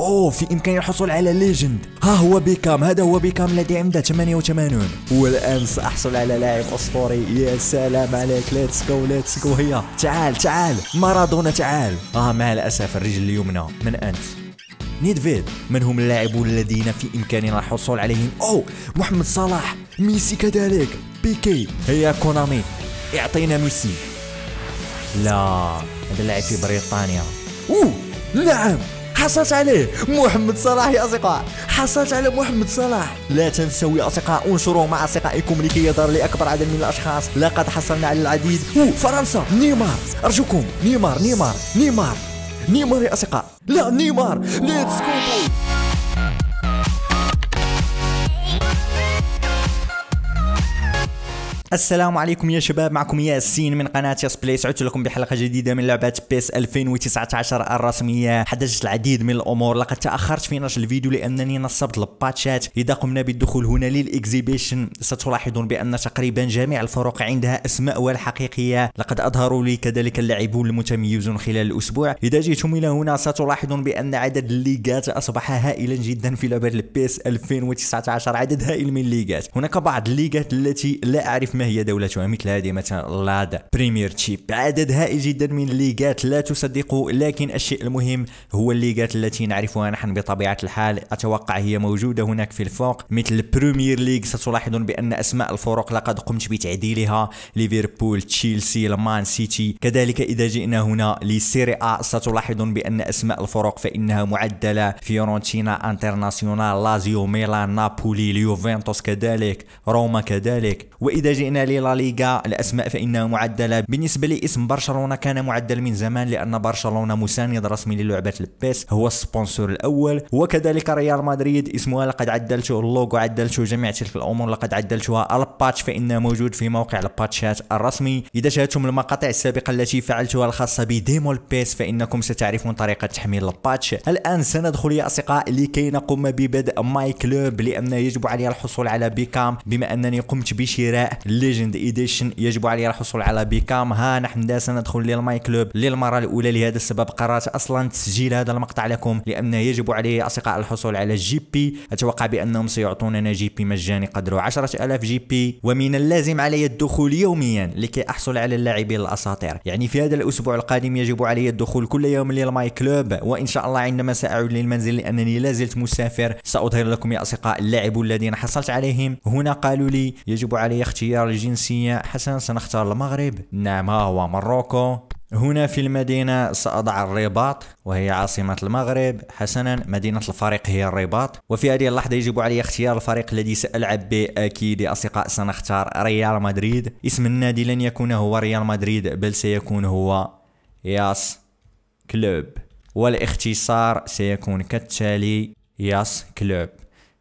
اوه في امكانيه الحصول على ليجند ها هو بيكام هذا هو بيكام الذي عنده 88 والان ساحصل على لاعب اسطوري يا سلام عليك ليتس جو ليتس جو هي تعال تعال مارادونا تعال اه مع الاسف الرجل اليمنى من انت نيدفيد من هم اللاعبون الذين في امكاننا الحصول عليهم اوه محمد صلاح ميسي كذلك بيكي هيا كونامي اعطينا ميسي لا هذا اللاعب في بريطانيا اوه نعم حصلت عليه محمد صلاح يا أصدقاء حصلت على محمد صلاح لا تنسوا يا أصدقاء انشروه مع أصدقائكم لكي يظهر لأكبر عدد من الأشخاص لقد حصلنا على العديد فرنسا نيمار أرجوكم نيمار نيمار نيمار نيمار يا أصدقاء لا نيمار ليتس جو السلام عليكم يا شباب معكم ياسين من قناه ياس بلايس عدت لكم بحلقه جديده من لعبه بيس 2019 الرسميه حدثت العديد من الامور لقد تاخرت في نشر الفيديو لانني نصبت الباتشات اذا قمنا بالدخول هنا للاكزيبيشن ستلاحظون بان تقريبا جميع الفرق عندها اسماء والحقيقيه لقد اظهروا لي كذلك اللاعبون المتميزون خلال الاسبوع اذا جئتم الى هنا ستلاحظون بان عدد الليغات اصبح هائلا جدا في لعبه البيس 2019 عدد هائل من الليغات هناك بعض الليغات التي لا اعرف ما هي دولتها مثل هذه مثلا لادا بريمير تشيب عدد هائل جدا من الليغات لا تصدق لكن الشيء المهم هو الليغات التي نعرفها نحن بطبيعة الحال أتوقع هي موجودة هناك في الفوق مثل بريمير ليغ ستلاحظ بأن أسماء الفرق لقد قمت بتعديلها ليفربول تشيلسي مان سيتي كذلك إذا جئنا هنا لسيري أ ستلاحظ بأن أسماء الفرق فإنها معدلة فيورنتينا انترناسيونال لازيو ميلان نابولي اليوفنتوس كذلك روما كذلك وإذا جئنا جئنا للا ليغا الاسماء فانها معدله بالنسبه لاسم برشلونه كان معدل من زمان لان برشلونه مساند رسمي للعبه البيس هو السبونسور الاول وكذلك ريال مدريد اسمها لقد عدلته اللوغو عدلته جميع تلك الامور لقد عدلتها الباتش فانه موجود في موقع الباتشات الرسمي اذا شاهدتم المقاطع السابقه التي فعلتها الخاصه بديمو البيس فانكم ستعرفون طريقه تحميل الباتش الان سندخل يا اصدقاء لكي نقوم ببدء ماي كلوب لان يجب علي الحصول على بيكام بما انني قمت بشراء ليجند ايديشن يجب علي الحصول على بيكام ها نحن داسا ندخل للماي كلوب للمره الاولى لهذا السبب قررت اصلا تسجيل هذا المقطع لكم لانه يجب علي اصدقاء الحصول على جي بي اتوقع بانهم سيعطوننا جي بي مجاني قدره 10000 جي بي ومن اللازم علي الدخول يوميا لكي احصل على اللاعبين الاساطير يعني في هذا الاسبوع القادم يجب علي الدخول كل يوم للماي كلوب وان شاء الله عندما ساعود للمنزل لانني لازلت مسافر ساظهر لكم يا اصدقاء اللاعب الذين حصلت عليهم هنا قالوا لي يجب علي اختيار الجنسية حسنا سنختار المغرب نعم ها هو مروكو هنا في المدينة سأضع الرباط وهي عاصمة المغرب حسنا مدينة الفريق هي الرباط وفي هذه اللحظة يجب علي اختيار الفريق الذي سألعب به أكيد يا أصدقاء سنختار ريال مدريد اسم النادي لن يكون هو ريال مدريد بل سيكون هو ياس كلوب والاختصار سيكون كالتالي ياس كلوب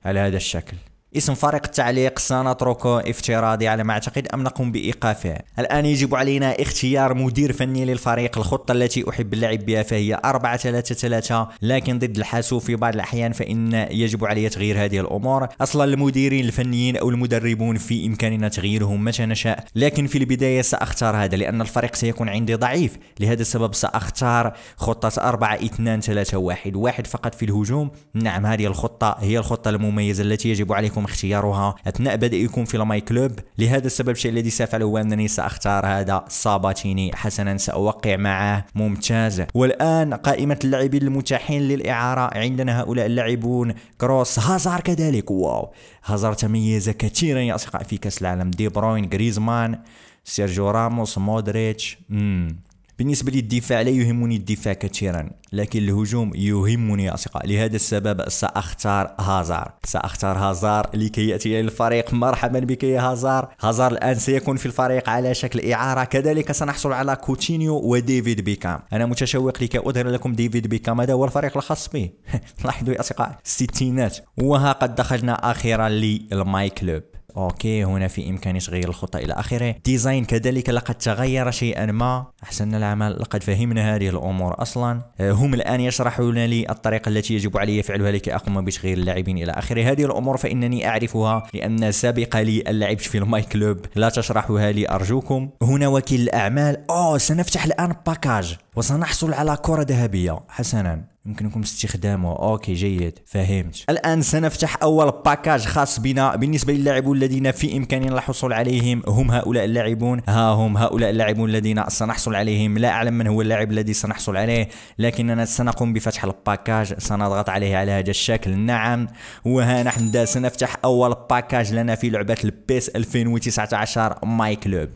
على هذا الشكل اسم فريق التعليق سنتركه افتراضي على ما اعتقد ام نقوم بايقافه الان يجب علينا اختيار مدير فني للفريق الخطه التي احب اللعب بها فهي 4 3 3 لكن ضد الحاسوب في بعض الاحيان فان يجب علي تغيير هذه الامور اصلا المديرين الفنيين او المدربون في امكاننا تغييرهم متى نشاء لكن في البدايه ساختار هذا لان الفريق سيكون عندي ضعيف لهذا السبب ساختار خطه 4 2 3 1 واحد فقط في الهجوم نعم هذه الخطه هي الخطه المميزه التي يجب عليكم لكم اختيارها اثناء بدئكم في لماي كلوب لهذا السبب الشيء الذي سافعله هو انني ساختار هذا ساباتيني حسنا ساوقع معه ممتاز والان قائمه اللاعبين المتاحين للاعاره عندنا هؤلاء اللاعبون كروس هازار كذلك واو هازار تميز كثيرا يا اصدقاء في كاس العالم دي بروين غريزمان سيرجيو راموس مودريتش مم. بالنسبة للدفاع لا يهمني الدفاع كثيرا لكن الهجوم يهمني يا أصدقاء لهذا السبب سأختار هازار سأختار هازار لكي يأتي للفريق مرحبا بك يا هازار هازار الآن سيكون في الفريق على شكل إعارة كذلك سنحصل على كوتينيو وديفيد بيكام أنا متشوق لكي أظهر لكم ديفيد بيكام هذا هو الفريق الخاص به لاحظوا يا أصدقاء الستينات وها قد دخلنا أخيرا للماي كلوب اوكي هنا في امكاني تغيير الخطه الى اخره ديزاين كذلك لقد تغير شيئا ما احسن العمل لقد فهمنا هذه الامور اصلا آه، هم الان يشرحون لي الطريقه التي يجب علي فعلها لكي اقوم بتغيير اللاعبين الى اخره هذه الامور فانني اعرفها لان سابق لي لعبت في الماي كلوب لا تشرحوها لي ارجوكم هنا وكيل الاعمال اوه سنفتح الان باكاج وسنحصل على كره ذهبيه حسنا يمكنكم استخدامه اوكي جيد فهمت الان سنفتح اول باكاج خاص بنا بالنسبه للاعبون الذين في امكاننا الحصول عليهم هم هؤلاء اللاعبون ها هم هؤلاء اللاعبون الذين سنحصل عليهم لا اعلم من هو اللاعب الذي سنحصل عليه لكننا سنقوم بفتح الباكاج سنضغط عليه على هذا الشكل نعم وها نحن سنفتح اول باكاج لنا في لعبه البيس 2019 ماي كلوب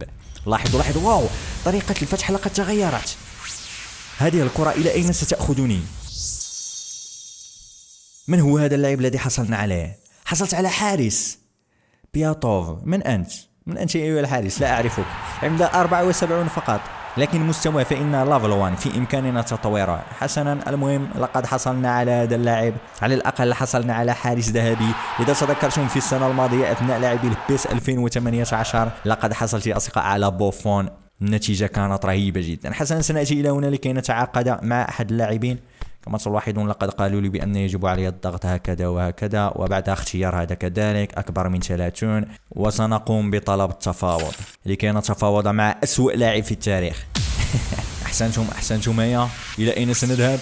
لاحظوا لاحظوا واو طريقه الفتح لقد تغيرت هذه الكره الى اين ستاخذني من هو هذا اللاعب الذي حصلنا عليه حصلت على حارس بياتوف من أنت من أنت أيها الحارس لا أعرفك عند 74 فقط لكن مستوى فإن 1 في إمكاننا تطويره حسنا المهم لقد حصلنا على هذا اللاعب على الأقل حصلنا على حارس ذهبي إذا تذكرتم في السنة الماضية أثناء لاعبي البيس 2018 لقد حصلت يا أصدقاء على بوفون النتيجة كانت رهيبة جدا حسنا سنأتي إلى هنا لكي نتعاقد مع أحد اللاعبين كما تلاحظون لقد قالوا لي بأن يجب علي الضغط هكذا وهكذا وبعد اختيار هذا كذلك أكبر من 30 وسنقوم بطلب التفاوض لكي نتفاوض مع أسوأ لاعب في التاريخ أحسنتم أحسنتم يا إلى أين سنذهب؟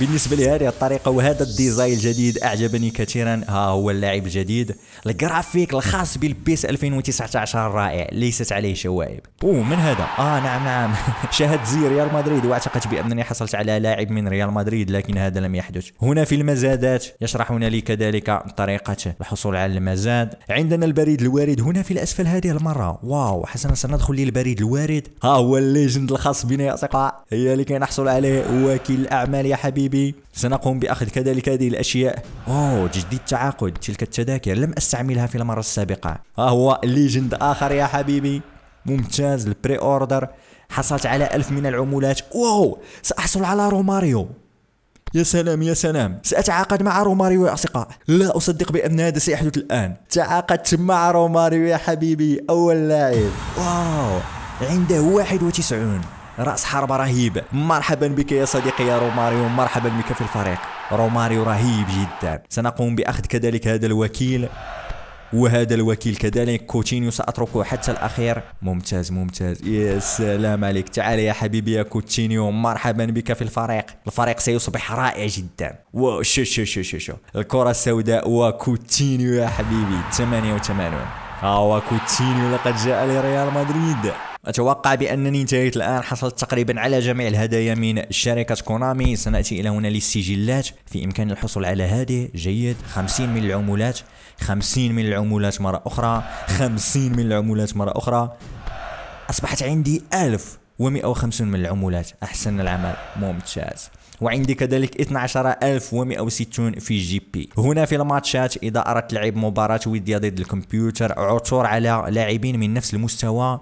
بالنسبه لهذه الطريقه وهذا الديزاين الجديد اعجبني كثيرا ها هو اللاعب الجديد الجرافيك الخاص بالبيس 2019 رائع ليست عليه شوائب من هذا اه نعم نعم شاهد زي ريال مدريد واعتقد بانني حصلت على لاعب من ريال مدريد لكن هذا لم يحدث هنا في المزادات يشرحون لي كذلك طريقه الحصول على المزاد عندنا البريد الوارد هنا في الاسفل هذه المره واو حسنا سندخل للبريد الوارد ها هو الليجند الخاص بنا يا اصدقاء هي اللي كنحصل عليه وكيل الاعمال يا حبيبي حبيبي سنقوم بأخذ كذلك هذه الأشياء أوه تجديد تعاقد تلك التذاكر لم أستعملها في المرة السابقة ها هو ليجند آخر يا حبيبي ممتاز البري أوردر حصلت على ألف من العمولات واو سأحصل على روماريو يا سلام يا سلام سأتعاقد مع روماريو يا أصدقاء لا أصدق بأن هذا سيحدث الآن تعاقدت مع روماريو يا حبيبي أول لاعب واو عنده 91 راس حربه رهيب مرحبا بك يا صديقي يا روماريو مرحبا بك في الفريق روماريو رهيب جدا سنقوم باخذ كذلك هذا الوكيل وهذا الوكيل كذلك كوتينيو سأتركه حتى الأخير ممتاز ممتاز يا سلام عليك تعال يا حبيبي يا كوتينيو مرحبا بك في الفريق الفريق سيصبح رائع جدا واو شو شو شو شو شو الكرة السوداء وكوتينيو يا حبيبي 88 ها آه، وكوتينيو كوتينيو لقد جاء لريال مدريد أتوقع بأنني انتهيت الآن حصلت تقريبا على جميع الهدايا من شركة كونامي سنأتي إلى هنا للسجلات في امكان الحصول على هذه جيد 50 من العمولات 50 من العمولات مرة أخرى 50 من العمولات مرة أخرى أصبحت عندي 1150 من العمولات أحسن العمل ممتاز وعندي كذلك 12160 في جي بي هنا في الماتشات إذا أردت لعب مباراة ودية ضد الكمبيوتر عثور على لاعبين من نفس المستوى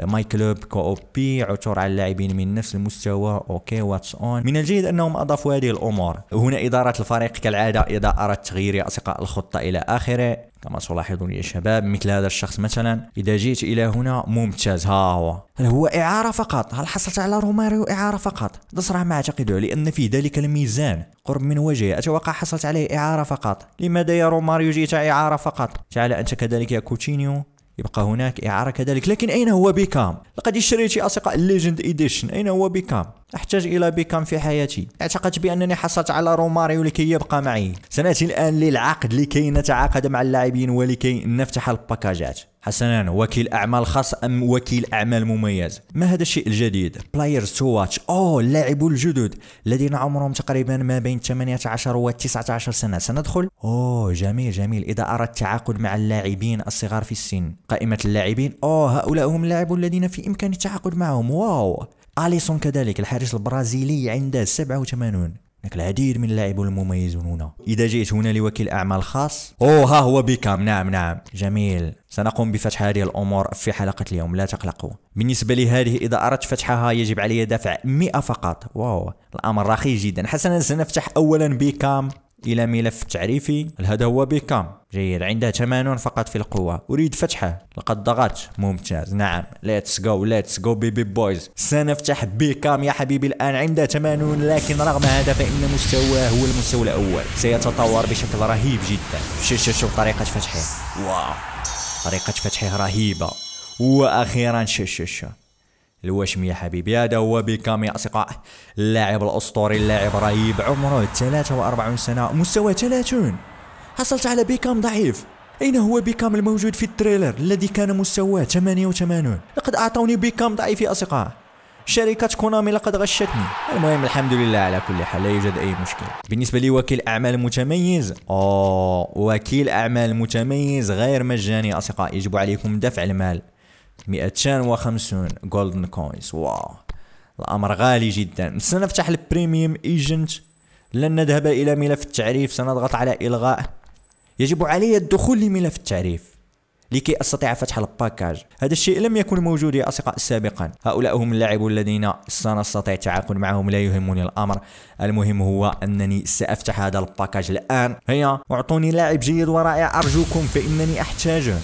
ماي كلوب كوب بي عثر على اللاعبين من نفس المستوى اوكي واتس اون من الجيد انهم اضافوا هذه الامور هنا اداره الفريق كالعاده اذا اردت تغيير يا اصدقاء الخطه الى اخره كما تلاحظون يا شباب مثل هذا الشخص مثلا اذا جئت الى هنا ممتاز ها هو هل هو اعاره فقط هل حصلت على روماريو اعاره فقط هذا صراحه ما اعتقد لان في ذلك الميزان قرب من وجهه اتوقع حصلت عليه اعاره فقط لماذا يا روماريو جئت اعاره فقط تعال انت كذلك يا كوتينيو يبقى هناك إعارة كذلك لكن أين هو بيكام؟ لقد اشتريت أصدقاء الليجند إديشن أين هو بيكام؟ أحتاج إلى بيكام في حياتي اعتقدت بأنني حصلت على روماريو لكي يبقى معي سنأتي الآن للعقد لكي نتعاقد مع اللاعبين ولكي نفتح الباكاجات حسنا وكيل اعمال خاص ام وكيل اعمال مميز ما هذا الشيء الجديد بلايرز تو واتش او اللاعبون الجدد الذين عمرهم تقريبا ما بين 18 و 19 سنه سندخل اوه جميل جميل اذا اردت التعاقد مع اللاعبين الصغار في السن قائمه اللاعبين اوه هؤلاء هم اللاعبون الذين في امكان التعاقد معهم واو اليسون كذلك الحارس البرازيلي عنده 87 هناك العديد من اللاعبون المميزون هنا اذا جئت هنا لوكيل اعمال خاص اوه ها هو بيكام نعم نعم جميل سنقوم بفتح هذه الامور في حلقه اليوم لا تقلقوا بالنسبه لهذه اذا اردت فتحها يجب علي دفع 100 فقط واو الامر رخيص جدا حسنا سنفتح اولا بيكام إلى ملف تعريفي هذا هو بيكام جيد عنده 80 فقط في القوة أريد فتحه لقد ضغطت ممتاز نعم ليتس جو ليتس جو بيبي بويز سنفتح بيكام يا حبيبي الآن عنده 80 لكن رغم هذا فإن مستواه هو المستوى الأول سيتطور بشكل رهيب جدا شوف شوف شوف طريقة فتحه واو طريقة فتحه رهيبة وأخيرا شوف شوف شوف يا حبيبي هذا هو بيكام يا أصدقاء اللاعب الأسطوري اللاعب رهيب عمره 43 سنة مستوى 30 حصلت على بيكام ضعيف أين هو بيكام الموجود في التريلر الذي كان مستواه 88 لقد أعطوني بيكام ضعيف يا أصدقاء شركة كونامي لقد غشتني المهم الحمد لله على كل حال لا يوجد أي مشكل بالنسبة لي وكيل أعمال متميز أوه وكيل أعمال متميز غير مجاني أصدقاء يجب عليكم دفع المال 250 جولدن كوينز واو الامر غالي جدا سنفتح البريميوم ايجنت لن نذهب الى ملف التعريف سنضغط على الغاء يجب علي الدخول لملف التعريف لكي استطيع فتح الباكاج هذا الشيء لم يكن موجود يا اصدقاء سابقا هؤلاء هم اللاعبون الذين سنستطيع التعاقد معهم لا يهمني الامر المهم هو انني سافتح هذا الباكاج الان هيا اعطوني لاعب جيد ورائع ارجوكم فانني احتاجه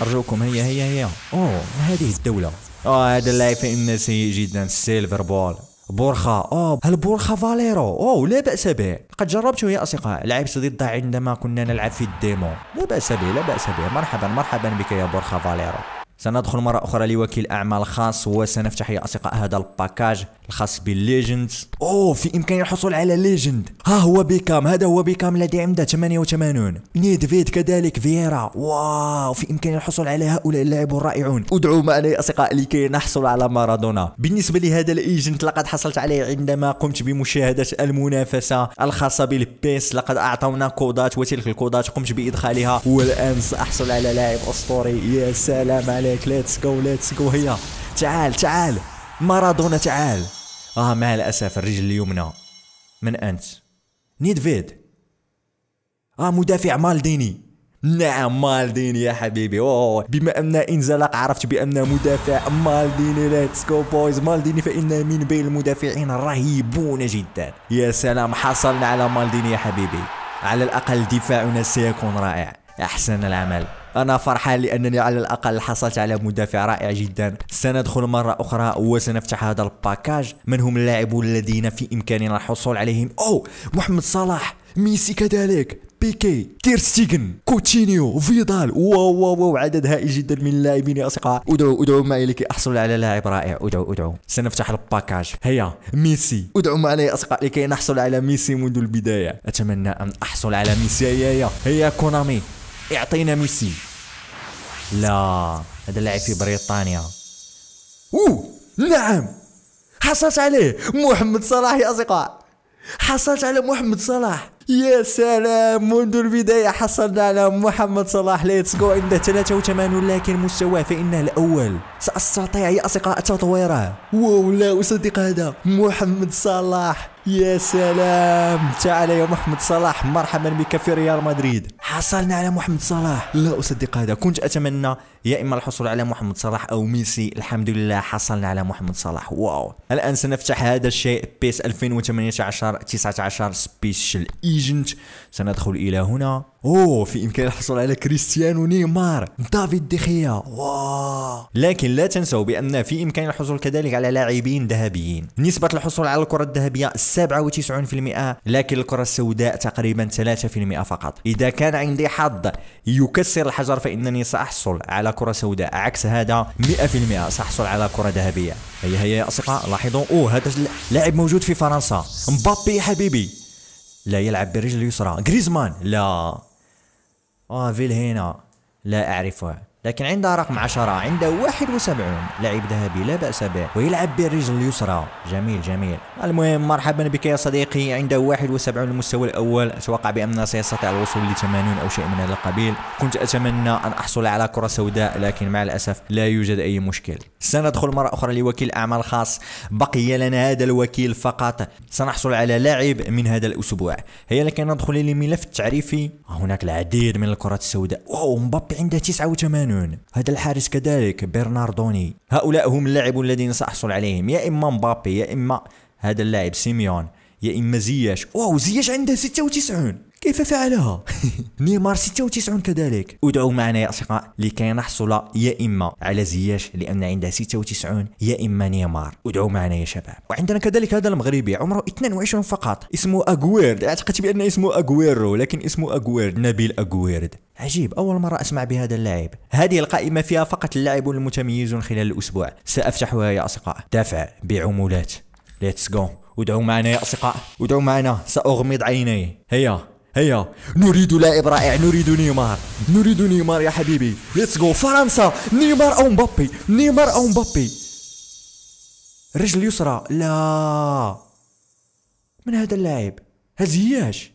ارجوكم هي هي هي اوه هذه الدولة اوه هذا اللاعب فإنه سيء جدا سيلفر بول بورخا اوه هل بورخا فاليرو اوه لا باس به قد جربته يا اصدقاء لعبت ضده عندما كنا نلعب في الديمو لا باس به لا باس به مرحبا مرحبا بك يا بورخا فاليرو سندخل مرة أخرى لوكيل أعمال خاص وسنفتح يا أصدقاء هذا الباكاج الخاص بالليجند اوه في امكانيه الحصول على ليجند ها هو بيكام هذا هو بيكام الذي عنده 88 نيدفيد كذلك فييرا واو في امكانيه الحصول على هؤلاء اللاعبون الرائعون ادعوا معنا يا اصدقاء لكي نحصل على مارادونا بالنسبه لهذا الايجنت لقد حصلت عليه عندما قمت بمشاهده المنافسه الخاصه بالبيس لقد اعطونا كودات وتلك الكودات قمت بادخالها والان ساحصل على لاعب اسطوري يا سلام عليك ليتس جو ليتس جو هيا تعال تعال مارادونا تعال آه مع الأسف الرجل اليمنى من أنت؟ نيدفيد آه مدافع مالديني نعم مالديني يا حبيبي أوه. بما ان إنزلق عرفت بان مدافع مالديني ليتس جو بويز مالديني فان من بين المدافعين رهيبون جدا يا سلام حصلنا على مالديني يا حبيبي على الاقل دفاعنا سيكون رائع احسن العمل أنا فرحان لأنني على الأقل حصلت على مدافع رائع جدا سندخل مرة أخرى وسنفتح هذا الباكاج من هم اللاعبون الذين في إمكاننا الحصول عليهم أو محمد صلاح ميسي كذلك بيكي تيرستيغن كوتينيو فيدال واو واو عدد هائل جدا من اللاعبين يا اصدقاء ادعوا ادعوا معي لكي احصل على لاعب رائع ادعوا ادعوا سنفتح الباكاج هيا ميسي ادعوا معي يا اصدقاء لكي نحصل على ميسي منذ البدايه اتمنى ان احصل على ميسي هيا هيا, هيا كونامي اعطينا ميسي لا هذا لاعب في بريطانيا اوه نعم حصلت عليه محمد صلاح يا اصدقاء حصلت على محمد صلاح يا سلام منذ البداية حصلنا على محمد صلاح ليتس جو عنده 83 لكن مستواه فإنه الأول سأستطيع يا أصدقاء تطويره واو لا أصدق هذا محمد صلاح يا سلام تعال يا محمد صلاح مرحبا بك في ريال مدريد حصلنا على محمد صلاح لا اصدق هذا كنت اتمنى يا اما الحصول على محمد صلاح او ميسي الحمد لله حصلنا على محمد صلاح واو الان سنفتح هذا الشيء بيس 2018 19 سبيشال ايجنت سندخل الى هنا اوه في امكان الحصول على كريستيانو نيمار دافيد دخيا واو لكن لا تنسوا بان في امكان الحصول كذلك على لاعبين ذهبيين نسبه الحصول على الكره الذهبيه 97% لكن الكره السوداء تقريبا 3% فقط اذا كان عندي حظ يكسر الحجر فانني ساحصل على كره سوداء عكس هذا 100% ساحصل على كره ذهبيه هيا هيا يا اصدقاء لاحظوا اوه هذا اللاعب موجود في فرنسا مبابي حبيبي لا يلعب بالرجل اليسرى غريزمان لا اه فيل هنا لا اعرفها لكن عندها رقم 10 عنده 71 لاعب ذهبي لا باس به ويلعب بالرجل اليسرى جميل جميل المهم مرحبا بك يا صديقي عنده 71 المستوى الاول اتوقع بان سيستطيع الوصول ل 80 او شيء من هذا القبيل كنت اتمنى ان احصل على كره سوداء لكن مع الاسف لا يوجد اي مشكل سندخل مره اخرى لوكيل اعمال خاص بقي لنا هذا الوكيل فقط سنحصل على لاعب من هذا الاسبوع هيا لكن ندخل للملف التعريفي هناك العديد من الكرات السوداء واو مبابي عنده 89 مينون هذا الحارس كذلك برناردوني هؤلاء هم اللاعبون الذين سأحصل عليهم يا إما مبابي يا إما هذا اللاعب سيميون يا إما زياش واو زياش عنده 96 كيف فعلها نيمار 96 كذلك ادعوا معنا يا اصدقاء لكي نحصل يا اما على زياش لان عنده 96 يا اما نيمار ادعوا معنا يا شباب وعندنا كذلك هذا المغربي عمره 22 فقط اسمه اغويرد اعتقد بان اسمه اغويرو لكن اسمه اغويرد نبيل اغويرد عجيب أول مرة أسمع بهذا اللاعب هذه القائمة فيها فقط اللاعبون المتميزون خلال الأسبوع سأفتحها يا أصدقاء دافع بعمولات ليتس جو ودعوا معنا يا أصدقاء ودعوا معنا سأغمض عيني هيا هيا نريد لاعب رائع نريد نيمار نريد نيمار يا حبيبي ليتس جو فرنسا نيمار او مبابي نيمار او مبابي رجل يسرى لا من هذا اللاعب هذا زياش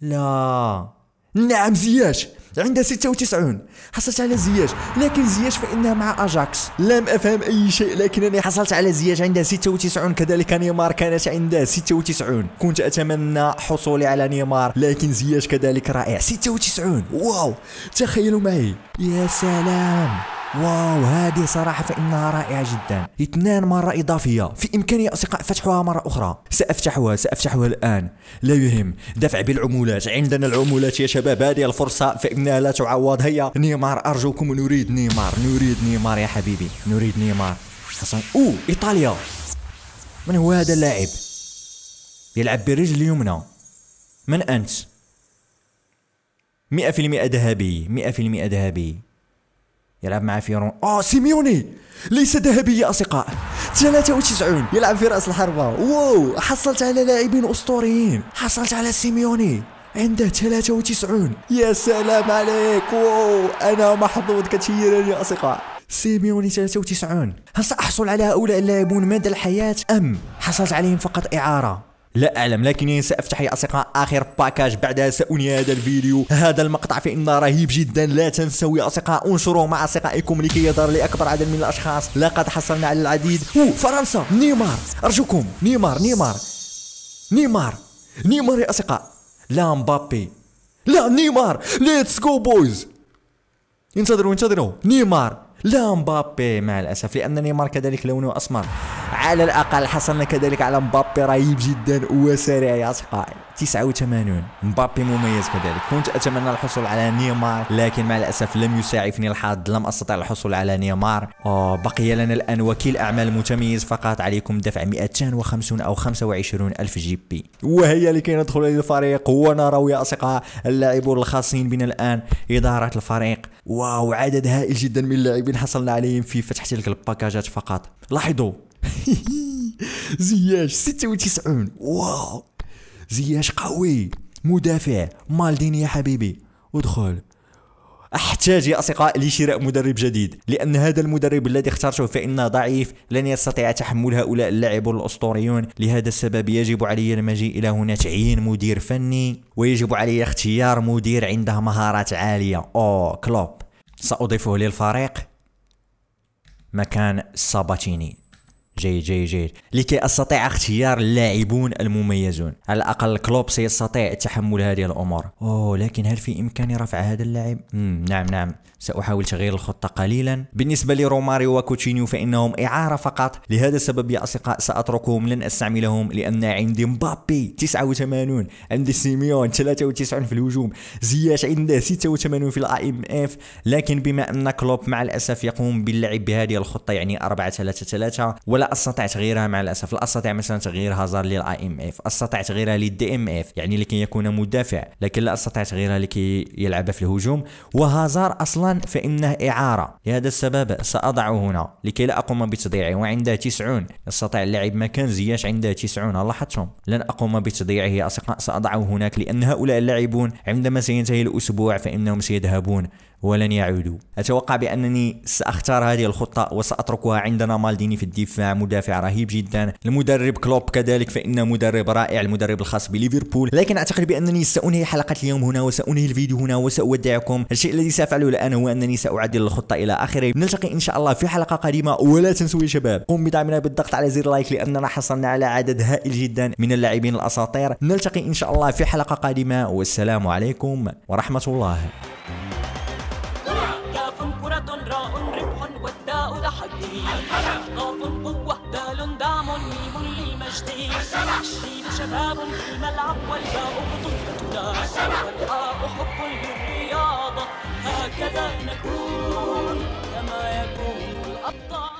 لا نعم زياش عندها 96 حصلت على زياج لكن زياج فانها مع اجاكس لم افهم اي شيء لكنني حصلت على زياج عندها 96 كذلك نيمار كانت عندها 96 كنت اتمنى حصولي على نيمار لكن زياج كذلك رائع 96 واو تخيلوا معي يا سلام واو هذه صراحة فإنها رائعة جدا اثنان مرة إضافية في إمكاني أصدقاء فتحها مرة أخرى سأفتحها سأفتحها الآن لا يهم دفع بالعمولات عندنا العمولات يا شباب هذه الفرصة فإنها لا تعوض هيا نيمار أرجوكم نريد نيمار نريد نيمار يا حبيبي نريد نيمار حسن أو إيطاليا من هو هذا اللاعب يلعب برجل اليمنى من أنت مئة في المئة ذهبي مئة في المئة ذهبي يلعب مع فيرون اه سيميوني ليس ذهبي يا اصدقاء 93 يلعب في راس الحربه واو حصلت على لاعبين اسطوريين حصلت على سيميوني عنده 93 يا سلام عليك واو انا محظوظ كثيرا يا اصدقاء سيميوني 93 هل ساحصل على هؤلاء اللاعبون مدى الحياه ام حصلت عليهم فقط اعاره لا أعلم لكن سأفتح يا أصدقاء آخر باكاج بعدها ساني هذا الفيديو هذا المقطع فإنه رهيب جدا لا تنسوا يا أصدقاء انشروه مع أصدقائكم لكي يظهر لأكبر عدد من الأشخاص لقد حصلنا على العديد فرنسا نيمار أرجوكم نيمار نيمار نيمار نيمار يا أصدقاء لا مبابي لا نيمار ليتس جو بويز انتظروا انتظروا نيمار لا مبابي مع الأسف لأن نيمار كذلك لونه أسمر على الأقل حصلنا كذلك على مبابي رهيب جدا وسريع يا أصدقائي 89 مبابي مميز كذلك كنت اتمنى الحصول على نيمار لكن مع الاسف لم يساعدني الحظ لم استطع الحصول على نيمار آه، بقي لنا الان وكيل اعمال متميز فقط عليكم دفع 250 او 25 الف جي بي وهيا لكي ندخل الى الفريق ونرى يا اصدقاء اللاعبون الخاصين بنا الان اداره الفريق واو عدد هائل جدا من اللاعبين حصلنا عليهم في فتح تلك الباكاجات فقط لاحظوا زياش 96 واو زياش قوي مدافع مالديني يا حبيبي ادخل احتاج يا اصدقاء لشراء مدرب جديد لان هذا المدرب الذي اخترته فانه ضعيف لن يستطيع تحمل هؤلاء اللاعبون الاسطوريون لهذا السبب يجب علي المجيء الى هنا تعيين مدير فني ويجب علي اختيار مدير عنده مهارات عاليه او كلوب ساضيفه للفريق مكان ساباتيني جيد جيد جيد لكي استطيع اختيار اللاعبون المميزون على الاقل كلوب سيستطيع تحمل هذه الامور اوه لكن هل في امكاني رفع هذا اللاعب نعم نعم ساحاول تغيير الخطه قليلا بالنسبه لروماريو وكوتشينيو فانهم اعاره فقط لهذا السبب يا اصدقاء ساتركهم لن استعملهم لان عندي مبابي 89 عندي سيميون 93 في الهجوم زياش عنده 86 في الاي ام اف لكن بما ان كلوب مع الاسف يقوم باللعب بهذه الخطه يعني 4 3 3 ولا ولا استطع تغييرها مع الاسف لا استطع مثلا تغيير هازار للاي ام اف استطع تغييرها للدي ام اف يعني لكي يكون مدافع لكن لا استطع تغييرها لكي يلعب في الهجوم وهازار اصلا فانه اعاره لهذا السبب ساضعه هنا لكي لا اقوم بتضييعه وعنده 90 يستطيع اللعب مكان زياش عنده 90 لاحظتم لن اقوم بتضييعه اصدقاء ساضعه هناك لان هؤلاء اللاعبون عندما سينتهي الاسبوع فانهم سيذهبون ولن يعودوا أتوقع بأنني سأختار هذه الخطة وسأتركها عندنا مالديني في الدفاع مدافع رهيب جدا المدرب كلوب كذلك فإنه مدرب رائع المدرب الخاص بليفربول لكن أعتقد بأنني سأنهي حلقة اليوم هنا وسأنهي الفيديو هنا وسأودعكم الشيء الذي سأفعله الآن هو أنني سأعدل الخطة إلى آخره نلتقي إن شاء الله في حلقة قادمة ولا تنسوا يا شباب قم بدعمنا بالضغط على زر لايك لأننا حصلنا على عدد هائل جدا من اللاعبين الأساطير نلتقي إن شاء الله في حلقة قادمة والسلام عليكم ورحمة الله شباب في الملعب والباء بطولتنا والحاء حب للرياضة هكذا نكون كما يكون الأبطال